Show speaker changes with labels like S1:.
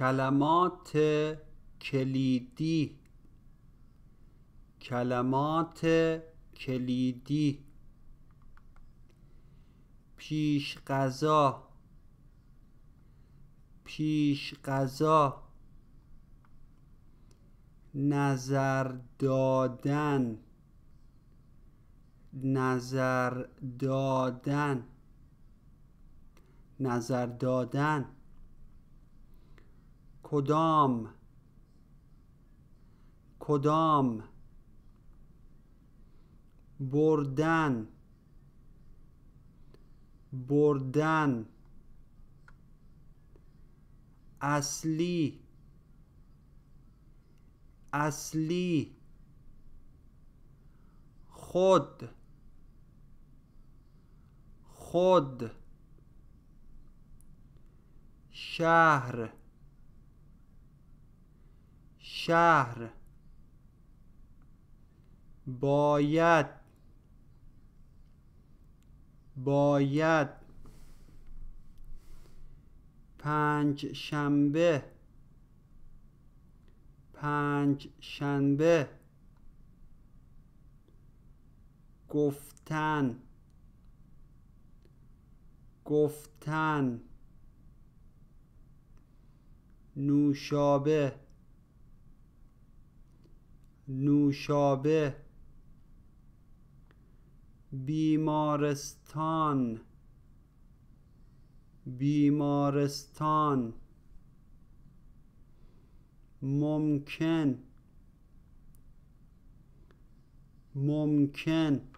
S1: کلمات کلیدی کلمات کلیدی پیش غذا پیش غذا نظر دادن نظر دادن نظر دادن کدام کدام بردن بردن اصلی اصلی خود خود شهر شهر باید باید پنج شنبه پنج شنبه گفتن گفتن نوشابه نوشابه بیمارستان بیمارستان ممکن ممکن